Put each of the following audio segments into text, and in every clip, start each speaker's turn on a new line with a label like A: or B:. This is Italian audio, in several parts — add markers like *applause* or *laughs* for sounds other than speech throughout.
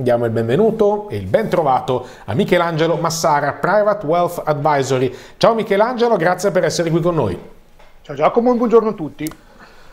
A: Diamo il benvenuto e il ben trovato a Michelangelo Massara, Private Wealth Advisory. Ciao Michelangelo, grazie per essere qui con noi.
B: Ciao Giacomo, buongiorno a tutti.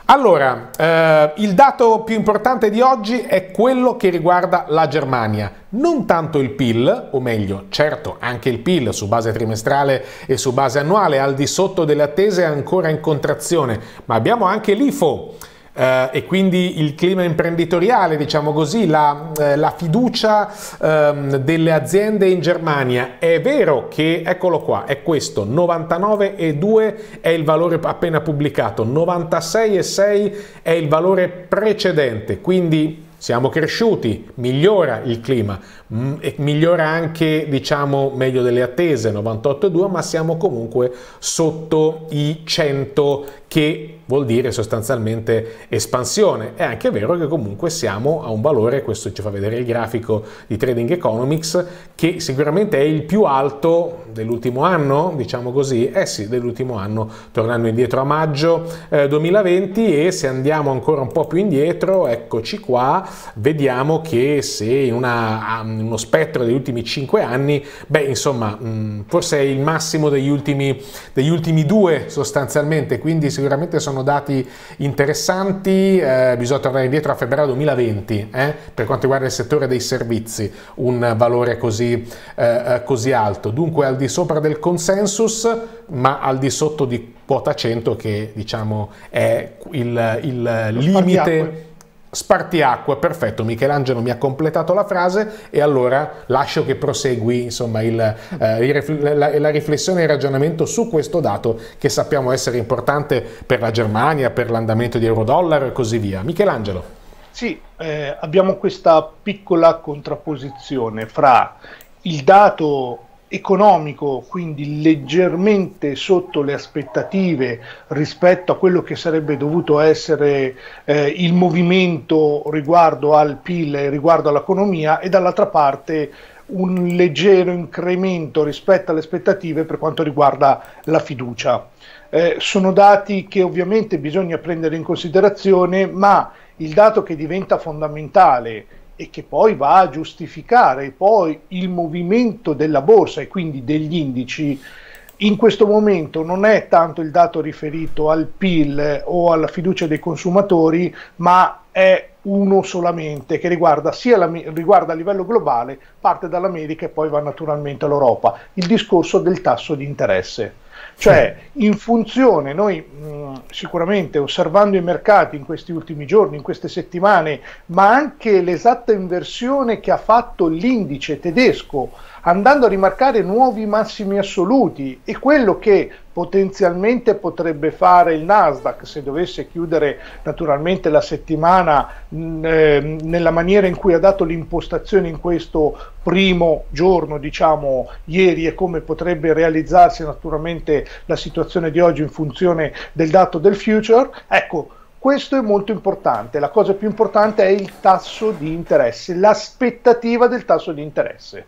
A: Allora, eh, il dato più importante di oggi è quello che riguarda la Germania, non tanto il PIL, o meglio, certo anche il PIL su base trimestrale e su base annuale, al di sotto delle attese è ancora in contrazione, ma abbiamo anche l'IFO eh, e quindi il clima imprenditoriale, diciamo così, la, eh, la fiducia ehm, delle aziende in Germania. È vero che, eccolo qua, è questo, 99,2 è il valore appena pubblicato, 96,6 è il valore precedente, quindi siamo cresciuti, migliora il clima, Mm, migliora anche diciamo meglio delle attese 98,2 ma siamo comunque sotto i 100 che vuol dire sostanzialmente espansione è anche vero che comunque siamo a un valore questo ci fa vedere il grafico di Trading Economics che sicuramente è il più alto dell'ultimo anno diciamo così eh sì dell'ultimo anno tornando indietro a maggio eh, 2020 e se andiamo ancora un po' più indietro eccoci qua vediamo che se in una Mm, uno spettro degli ultimi 5 anni, beh insomma mm, forse è il massimo degli ultimi, degli ultimi due sostanzialmente, quindi sicuramente sono dati interessanti, eh, bisogna tornare indietro a febbraio 2020 eh, per quanto riguarda il settore dei servizi, un valore così, eh, eh, così alto, dunque al di sopra del consensus ma al di sotto di quota 100 che diciamo è il, il limite Spartiacque, perfetto, Michelangelo mi ha completato la frase e allora lascio che prosegui insomma, il, eh, il, la, la, riflessione e il ragionamento su questo dato che sappiamo essere importante per la Germania, per l'andamento di euro-dollaro e così via. Michelangelo.
B: Sì, eh, abbiamo questa piccola contrapposizione fra il dato economico, quindi leggermente sotto le aspettative rispetto a quello che sarebbe dovuto essere eh, il movimento riguardo al PIL e riguardo all'economia e dall'altra parte un leggero incremento rispetto alle aspettative per quanto riguarda la fiducia. Eh, sono dati che ovviamente bisogna prendere in considerazione, ma il dato che diventa fondamentale e che poi va a giustificare poi il movimento della borsa e quindi degli indici, in questo momento non è tanto il dato riferito al PIL o alla fiducia dei consumatori, ma è uno solamente che riguarda, sia la, riguarda a livello globale, parte dall'America e poi va naturalmente all'Europa, il discorso del tasso di interesse. Cioè, in funzione, noi mh, sicuramente osservando i mercati in questi ultimi giorni, in queste settimane, ma anche l'esatta inversione che ha fatto l'indice tedesco, andando a rimarcare nuovi massimi assoluti e quello che potenzialmente potrebbe fare il Nasdaq se dovesse chiudere naturalmente la settimana mh, mm, ehm, nella maniera in cui ha dato l'impostazione in questo primo giorno, diciamo ieri, e come potrebbe realizzarsi naturalmente la situazione di oggi in funzione del dato del future. Ecco, questo è molto importante. La cosa più importante è il tasso di interesse, l'aspettativa del tasso di interesse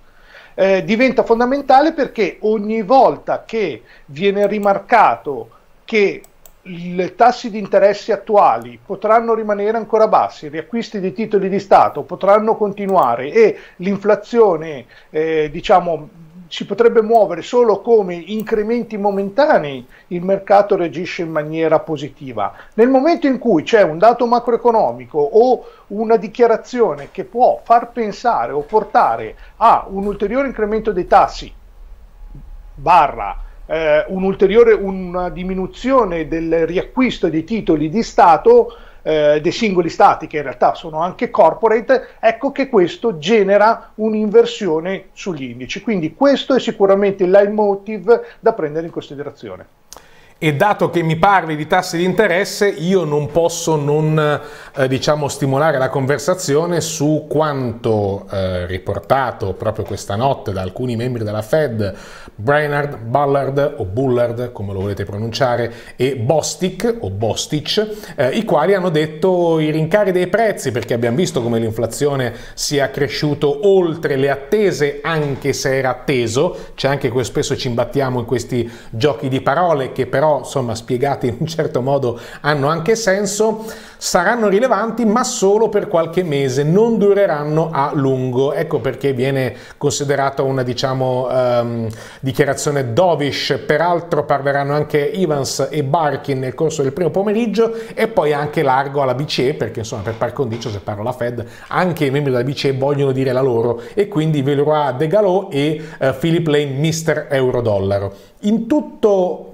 B: eh, diventa fondamentale perché ogni volta che viene rimarcato che i tassi di interessi attuali potranno rimanere ancora bassi, i riacquisti di titoli di Stato potranno continuare e l'inflazione, eh, diciamo, si potrebbe muovere solo come incrementi momentanei, il mercato reagisce in maniera positiva. Nel momento in cui c'è un dato macroeconomico o una dichiarazione che può far pensare o portare a un ulteriore incremento dei tassi, barra eh, un'ulteriore una diminuzione del riacquisto dei titoli di Stato, eh, dei singoli stati, che in realtà sono anche corporate, ecco che questo genera un'inversione sugli indici. Quindi questo è sicuramente il leitmotiv da prendere in considerazione.
A: E dato che mi parli di tassi di interesse, io non posso non eh, diciamo, stimolare la conversazione su quanto eh, riportato proprio questa notte da alcuni membri della Fed, Brainard, Ballard o Bullard, come lo volete pronunciare, e Bostic o Bostic, eh, i quali hanno detto i rincari dei prezzi, perché abbiamo visto come l'inflazione sia cresciuto oltre le attese, anche se era atteso, c'è anche questo spesso ci imbattiamo in questi giochi di parole che però però insomma spiegati in un certo modo hanno anche senso, saranno rilevanti ma solo per qualche mese, non dureranno a lungo. Ecco perché viene considerata una diciamo ehm, dichiarazione dovish, peraltro parleranno anche Evans e Barkin nel corso del primo pomeriggio e poi anche largo alla BCE perché insomma per par condicio se parlo la Fed anche i membri della BCE vogliono dire la loro e quindi Velroy De Galò e eh, Philip Lane mister Eurodollaro. In tutte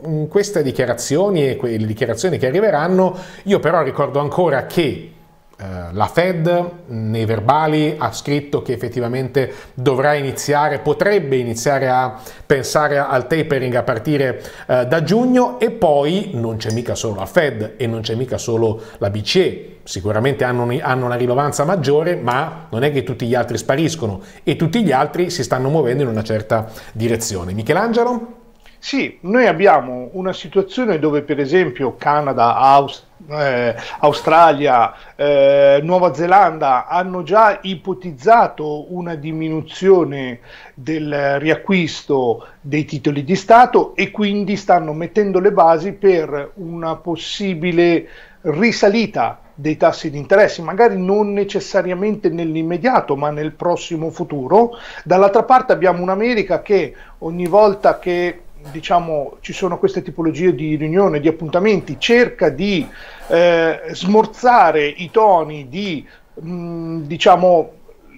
A: mm, queste dichiarazioni e quelle dichiarazioni che arriveranno, io però ricordo ancora che eh, la Fed mm, nei verbali ha scritto che effettivamente dovrà iniziare, potrebbe iniziare a pensare al tapering a partire eh, da giugno e poi non c'è mica solo la Fed e non c'è mica solo la BCE, sicuramente hanno, una rilevanza maggiore, ma non è che tutti gli altri spariscono e tutti gli altri si stanno muovendo in una certa direzione.
B: Michelangelo? Sì, noi abbiamo una situazione dove per esempio Canada, Aus- eh, Australia, eh, Nuova Zelanda hanno già ipotizzato una diminuzione del riacquisto dei titoli di Stato e quindi stanno mettendo le basi per una possibile risalita dei tassi di interessi, magari non necessariamente nell'immediato, ma nel prossimo futuro. Dall'altra parte abbiamo un'America che ogni volta che diciamo, ci sono queste tipologie di riunione, di appuntamenti, cerca di eh, smorzare i toni di, mh, mm, diciamo,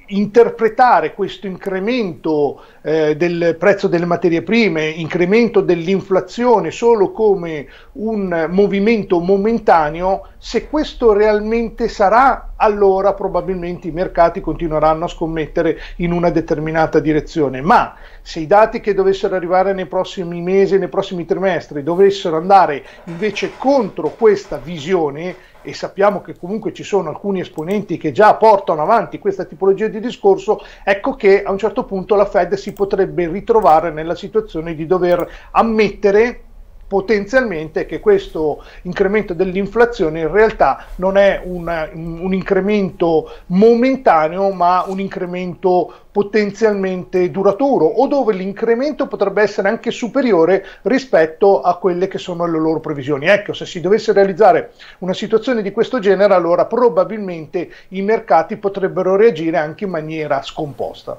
B: interpretare questo incremento eh, del prezzo delle materie prime, incremento dell'inflazione solo come un movimento momentaneo, se questo realmente sarà, allora probabilmente i mercati continueranno a scommettere in una determinata direzione. Ma se i dati che dovessero arrivare nei prossimi mesi, nei prossimi trimestri, dovessero andare invece contro questa visione, e sappiamo che comunque ci sono alcuni esponenti che già portano avanti questa tipologia di discorso, ecco che a un certo punto la Fed si potrebbe ritrovare nella situazione di dover ammettere potenzialmente che questo incremento dell'inflazione in realtà non è un, un, incremento momentaneo ma un incremento potenzialmente duraturo o dove l'incremento potrebbe essere anche superiore rispetto a quelle che sono le loro previsioni. Ecco, se si dovesse realizzare una situazione di questo genere allora probabilmente i mercati potrebbero reagire anche in maniera scomposta.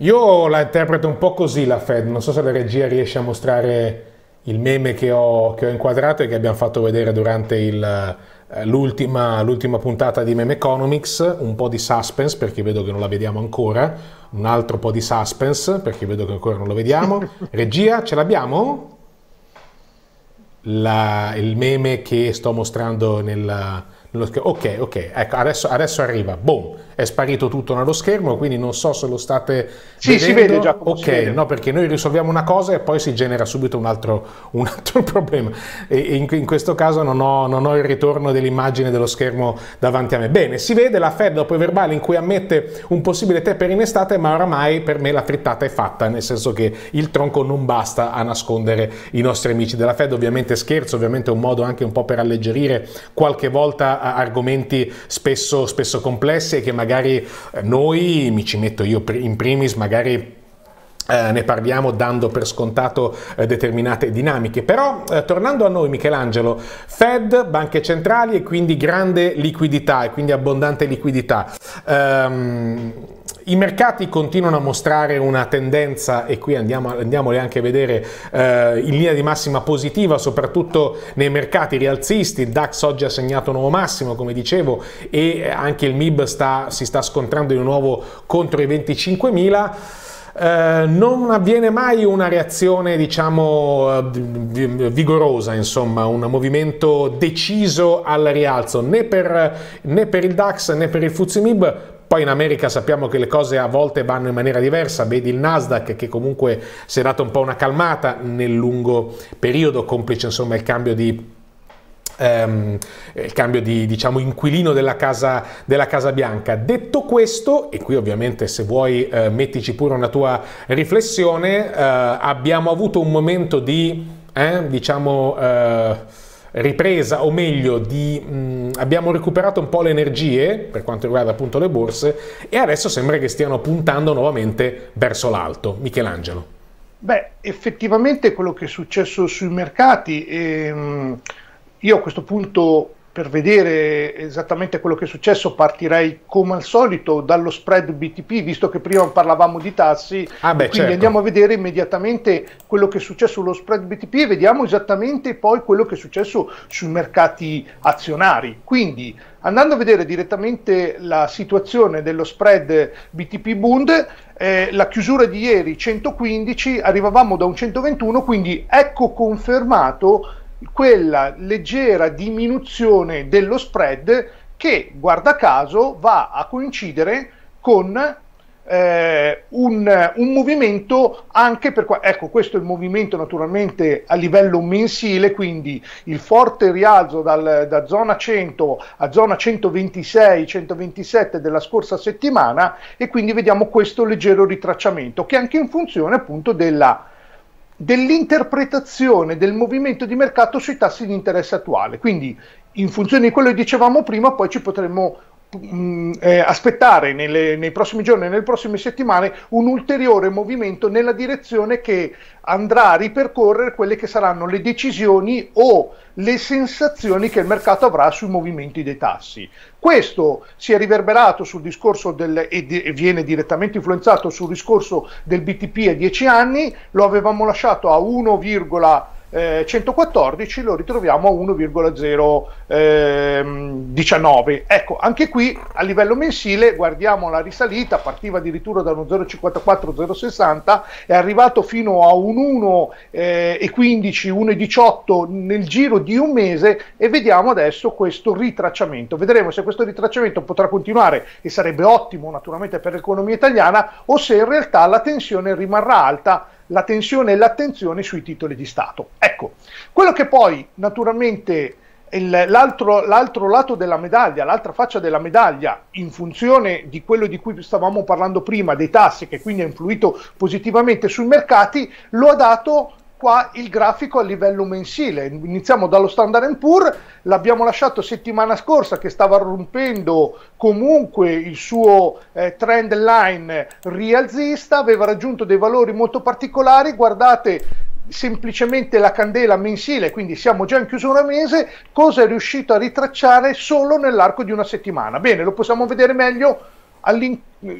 A: Io la interpreto un po' così la Fed, non so se la regia riesce a mostrare il meme che ho, che ho inquadrato e che abbiamo fatto vedere durante il, eh, l'ultima, l'ultima, puntata di Meme Economics, un po' di suspense perché vedo che non la vediamo ancora, un altro po' di suspense perché vedo che ancora non lo vediamo. *laughs* Regia, ce l'abbiamo? La, il meme che sto mostrando nella, ok, ok, ecco, adesso, adesso, arriva, boom, è sparito tutto nello schermo, quindi non so se lo state sì, vedendo. si vede già. Ok, vede. no, perché noi risolviamo una cosa e poi si genera subito un altro, *laughs* un altro problema. E in, in, questo caso non ho, non ho il ritorno dell'immagine dello schermo davanti a me. Bene, si vede la Fed dopo i verbali in cui ammette un possibile taper in estate, ma oramai per me la frittata è fatta, nel senso che il tronco non basta a nascondere i nostri amici della Fed. Ovviamente scherzo, ovviamente è un modo anche un po' per alleggerire qualche volta argomenti spesso, spesso complessi e che magari eh, noi, mi ci metto io in primis, magari eh, ne parliamo dando per scontato eh, determinate dinamiche. Però eh, tornando a noi Michelangelo, Fed, banche centrali e quindi grande liquidità e quindi abbondante liquidità. Ehm, i mercati continuano a mostrare una tendenza, e qui andiamo, andiamole anche a vedere, eh, in linea di massima positiva, soprattutto nei mercati rialzisti. Il DAX oggi ha segnato un nuovo massimo, come dicevo, e anche il MIB sta, si sta scontrando di nuovo contro i 25.000. Eh, non avviene mai una reazione diciamo eh, vigorosa insomma un movimento deciso al rialzo né per, né per il DAX né per il Fuzimib poi in America sappiamo che le cose a volte vanno in maniera diversa, vedi il Nasdaq che comunque si è dato un po' una calmata nel lungo periodo, complice insomma il cambio di ehm, il cambio di diciamo, inquilino della casa, della casa, bianca. Detto questo, e qui ovviamente se vuoi eh, mettici pure una tua riflessione, eh, abbiamo avuto un momento di, eh, diciamo, eh, ripresa, o meglio, di, mh, mm, abbiamo recuperato un po' le energie per quanto riguarda appunto le borse e adesso sembra che stiano puntando nuovamente verso l'alto. Michelangelo.
B: Beh, effettivamente quello che è successo sui mercati, ehm, io a questo punto per vedere esattamente quello che è successo partirei come al solito dallo spread BTP, visto che prima parlavamo di tassi, ah beh, quindi certo. andiamo a vedere immediatamente quello che è successo sullo spread BTP e vediamo esattamente poi quello che è successo sui mercati azionari. Quindi andando a vedere direttamente la situazione dello spread BTP Bund, eh, la chiusura di ieri 115, arrivavamo da un 121, quindi ecco confermato quella leggera diminuzione dello spread che, guarda caso, va a coincidere con eh, un, un, movimento anche per qua. ecco questo è il movimento naturalmente a livello mensile quindi il forte rialzo dal, da zona 100 a zona 126 127 della scorsa settimana e quindi vediamo questo leggero ritracciamento che è anche in funzione appunto della dell'interpretazione del movimento di mercato sui tassi di interesse attuale. Quindi in funzione di quello che dicevamo prima, poi ci potremmo Mm, eh, aspettare nelle, nei prossimi giorni e nelle prossime settimane un ulteriore movimento nella direzione che andrà a ripercorrere quelle che saranno le decisioni o le sensazioni che il mercato avrà sui movimenti dei tassi. Questo si è riverberato sul discorso del, e, viene direttamente influenzato sul discorso del BTP a 10 anni, lo avevamo lasciato a 1, eh, 114 lo ritroviamo a 1,019. Eh, ecco, anche qui a livello mensile guardiamo la risalita, partiva addirittura da 1,054-060, è arrivato fino a un 1,15, 1,18 eh, nel giro di un mese e vediamo adesso questo ritracciamento. Vedremo se questo ritracciamento potrà continuare e sarebbe ottimo naturalmente per l'economia italiana o se in realtà la tensione rimarrà alta la tensione e l'attenzione sui titoli di Stato. Ecco, quello che poi naturalmente l'altro, l'altro lato della medaglia, l'altra faccia della medaglia, in funzione di quello di cui stavamo parlando prima, dei tassi, che quindi ha influito positivamente sui mercati, lo ha dato qua il grafico a livello mensile. Iniziamo dallo Standard Poor's, l'abbiamo lasciato settimana scorsa che stava rompendo comunque il suo eh, trend line rialzista, aveva raggiunto dei valori molto particolari, guardate semplicemente la candela mensile, quindi siamo già in chiusura mese, cosa è riuscito a ritracciare solo nell'arco di una settimana. Bene, lo possiamo vedere meglio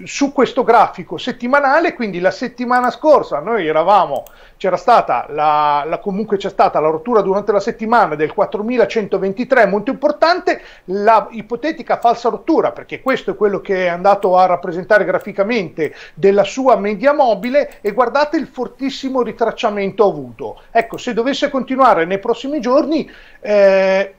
B: su questo grafico settimanale, quindi la settimana scorsa noi eravamo, c'era stata la, la, comunque c'è stata la rottura durante la settimana del 4123, molto importante, la ipotetica falsa rottura, perché questo è quello che è andato a rappresentare graficamente della sua media mobile e guardate il fortissimo ritracciamento avuto. Ecco, se dovesse continuare nei prossimi giorni... Eh,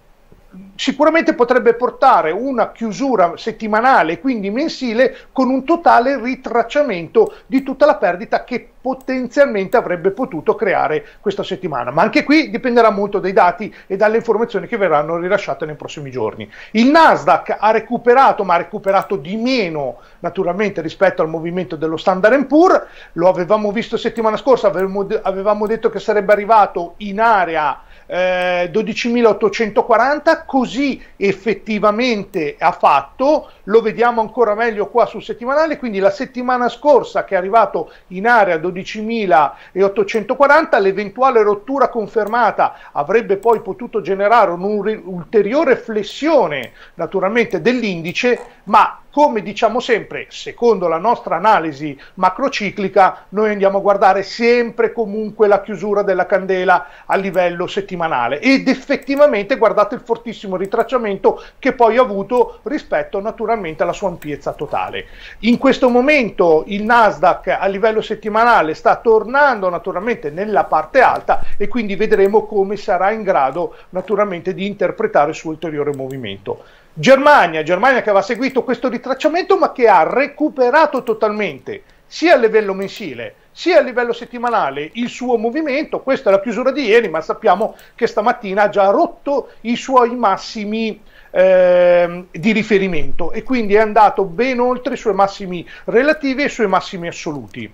B: sicuramente potrebbe portare una chiusura settimanale, quindi mensile, con un totale ritracciamento di tutta la perdita che potenzialmente avrebbe potuto creare questa settimana. Ma anche qui dipenderà molto dai dati e dalle informazioni che verranno rilasciate nei prossimi giorni. Il Nasdaq ha recuperato, ma ha recuperato di meno naturalmente rispetto al movimento dello Standard Poor's, lo avevamo visto settimana scorsa, avevamo, detto che sarebbe arrivato in area 12.840, eh, così effettivamente ha fatto, lo vediamo ancora meglio qua sul settimanale, quindi la settimana scorsa che è arrivato in area 12.840, l'eventuale rottura confermata avrebbe poi potuto generare un'ulteriore flessione naturalmente dell'indice, ma come diciamo sempre, secondo la nostra analisi macrociclica, noi andiamo a guardare sempre comunque la chiusura della candela a livello settimanale ed effettivamente guardate il fortissimo ritracciamento che poi ha avuto rispetto naturalmente alla sua ampiezza totale. In questo momento il Nasdaq a livello settimanale sta tornando naturalmente nella parte alta e quindi vedremo come sarà in grado naturalmente di interpretare il suo ulteriore movimento. Germania, Germania che aveva seguito questo ritracciamento ma che ha recuperato totalmente sia a livello mensile sia a livello settimanale il suo movimento, questa è la chiusura di ieri ma sappiamo che stamattina ha già rotto i suoi massimi eh, di riferimento e quindi è andato ben oltre i suoi massimi relativi e i suoi massimi assoluti.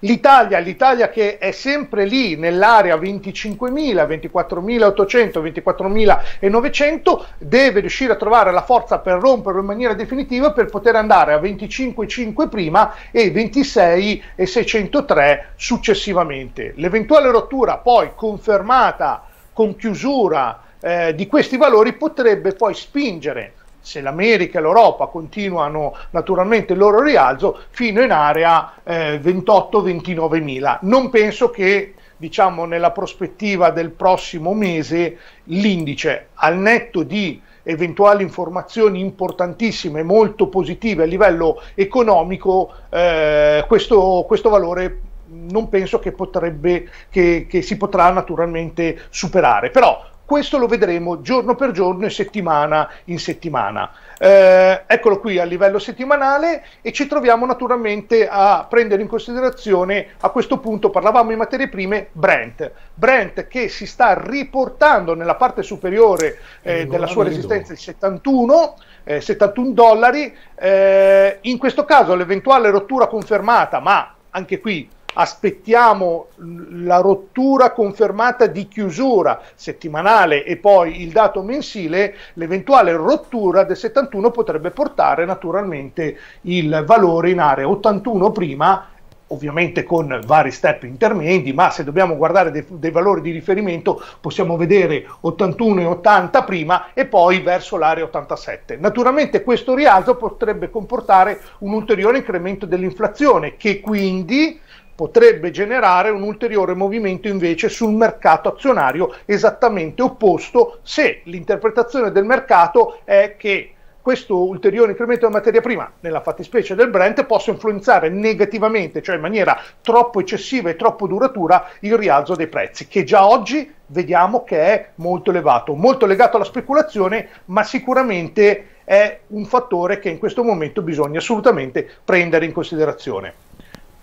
B: L'Italia, l'Italia che è sempre lì nell'area 25.000, 24.800, 24.900, deve riuscire a trovare la forza per romperlo in maniera definitiva per poter andare a 25.5 prima e 26.603 successivamente. L'eventuale rottura poi confermata con chiusura eh, di questi valori potrebbe poi spingere se l'America e l'Europa continuano naturalmente il loro rialzo, fino in area eh, 28-29 mila. Non penso che diciamo, nella prospettiva del prossimo mese l'indice al netto di eventuali informazioni importantissime, molto positive a livello economico, eh, questo, questo valore non penso che, potrebbe, che, che si potrà naturalmente superare. Però questo lo vedremo giorno per giorno e settimana in settimana. Eh, eccolo qui a livello settimanale e ci troviamo naturalmente a prendere in considerazione, a questo punto parlavamo di materie prime, Brent. Brent che si sta riportando nella parte superiore eh, della sua resistenza di 71, eh, 71 dollari. Eh, in questo caso l'eventuale rottura confermata, ma anche qui aspettiamo la rottura confermata di chiusura settimanale e poi il dato mensile, l'eventuale rottura del 71 potrebbe portare naturalmente il valore in area 81 prima ovviamente con vari step intermedi, ma se dobbiamo guardare dei, dei, valori di riferimento possiamo vedere 81 e 80 prima e poi verso l'area 87. Naturalmente questo rialzo potrebbe comportare un ulteriore incremento dell'inflazione che quindi potrebbe generare un ulteriore movimento invece sul mercato azionario esattamente opposto se l'interpretazione del mercato è che questo ulteriore incremento della materia prima, nella fattispecie del Brent, possa influenzare negativamente, cioè in maniera troppo eccessiva e troppo duratura, il rialzo dei prezzi, che già oggi vediamo che è molto elevato, molto legato alla speculazione, ma sicuramente è un fattore che in questo momento bisogna assolutamente prendere in considerazione.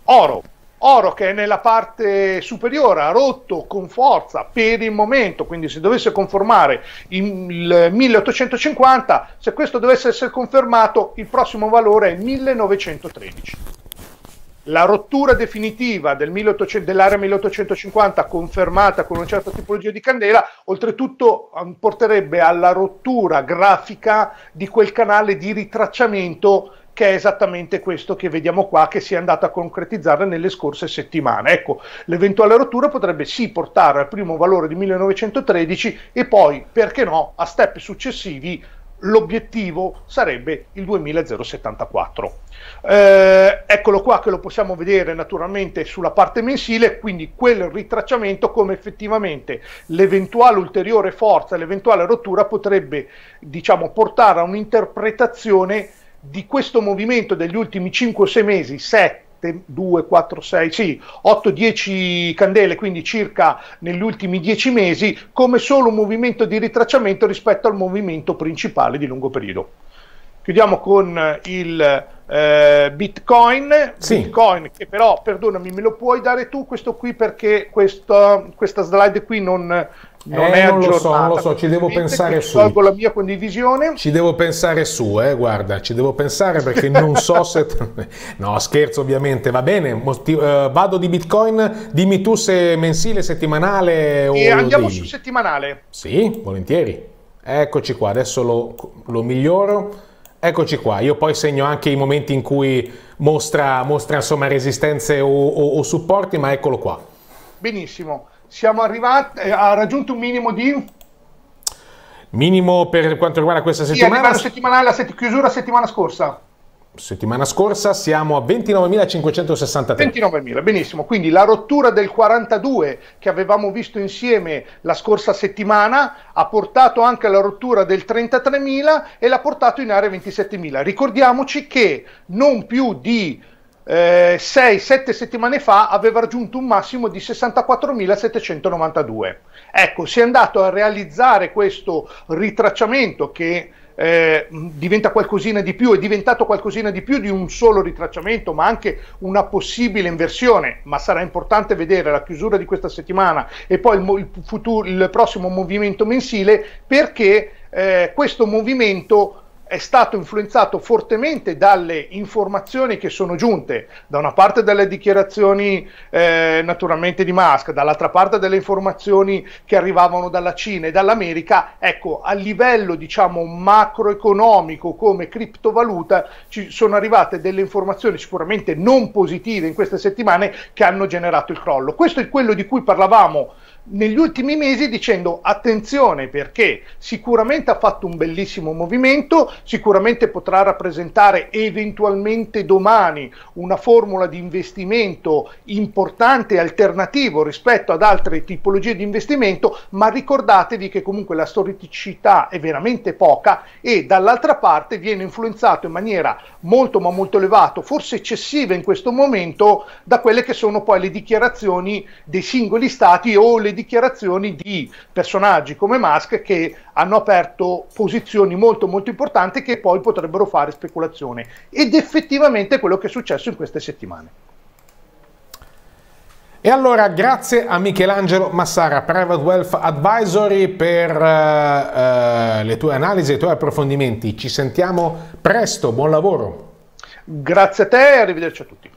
B: Oro, Oro che è nella parte superiore ha rotto con forza per il momento, quindi se dovesse conformare il 1850, se questo dovesse essere confermato, il prossimo valore è 1913. La rottura definitiva del 1800, dell'area 1850 confermata con una certa tipologia di candela, oltretutto ehm, porterebbe alla rottura grafica di quel canale di ritracciamento che è esattamente questo che vediamo qua, che si è andato a concretizzare nelle scorse settimane. Ecco, l'eventuale rottura potrebbe sì portare al primo valore di 1913 e poi, perché no, a step successivi l'obiettivo sarebbe il 2074. Eh, eccolo qua che lo possiamo vedere naturalmente sulla parte mensile, quindi quel ritracciamento come effettivamente l'eventuale ulteriore forza, l'eventuale rottura potrebbe diciamo, portare a un'interpretazione di questo movimento degli ultimi 5-6 mesi, 7, 2, 4, 6, sì, 8, 10 candele, quindi circa negli ultimi 10 mesi, come solo un movimento di ritracciamento rispetto al movimento principale di lungo periodo. Chiudiamo con il eh, Bitcoin, sì. Bitcoin che però, perdonami, me lo puoi dare tu questo qui perché questo, questa slide qui non, eh, non eh, è non lo so, non lo so, ci devo pensare su. Tolgo la mia condivisione.
A: Ci devo pensare su, eh, guarda, ci devo pensare perché non so se... *laughs* no, scherzo ovviamente, va bene, Motiv... uh, eh, vado di Bitcoin, dimmi tu se mensile, settimanale o... E andiamo di... su
B: settimanale.
A: Sì, volentieri. Eccoci qua, adesso lo, lo miglioro Eccoci qua, io poi segno anche i momenti in cui mostra, mostra insomma, resistenze o, o, o, supporti, ma eccolo qua.
B: Benissimo, siamo arrivati, eh, ha raggiunto un minimo di...
A: Minimo per quanto riguarda questa settimana? Sì,
B: settimanale, la sett- chiusura settimana scorsa settimana
A: scorsa siamo a 29.563.
B: 29.000, benissimo. Quindi la rottura del 42 che avevamo visto insieme la scorsa settimana ha portato anche alla rottura del 33.000 e l'ha portato in area 27.000. Ricordiamoci che non più di 6-7 eh, settimane fa aveva raggiunto un massimo di 64.792. Ecco, si è andato a realizzare questo ritracciamento che eh, diventa qualcosina di più, è diventato qualcosina di più di un solo ritracciamento, ma anche una possibile inversione. Ma sarà importante vedere la chiusura di questa settimana e poi il, il, futuro, il prossimo movimento mensile perché eh, questo movimento è stato influenzato fortemente dalle informazioni che sono giunte, da una parte dalle dichiarazioni eh, naturalmente di Musk, dall'altra parte dalle informazioni che arrivavano dalla Cina e dall'America, ecco, a livello diciamo macroeconomico come criptovaluta ci sono arrivate delle informazioni sicuramente non positive in queste settimane che hanno generato il crollo. Questo è quello di cui parlavamo negli ultimi mesi dicendo attenzione perché sicuramente ha fatto un bellissimo movimento, sicuramente potrà rappresentare eventualmente domani una formula di investimento importante e alternativo rispetto ad altre tipologie di investimento, ma ricordatevi che comunque la storicità è veramente poca e dall'altra parte viene influenzato in maniera molto ma molto elevata, forse eccessiva in questo momento, da quelle che sono poi le dichiarazioni dei singoli stati o le dichiarazioni di personaggi come Musk che hanno aperto posizioni molto molto importanti che poi potrebbero fare speculazione ed effettivamente è quello che è successo in queste settimane. E allora
A: grazie a Michelangelo Massara, Private Wealth Advisory, per eh, eh le tue analisi e i tuoi approfondimenti. Ci sentiamo presto, buon lavoro.
B: Grazie a te e arrivederci a tutti.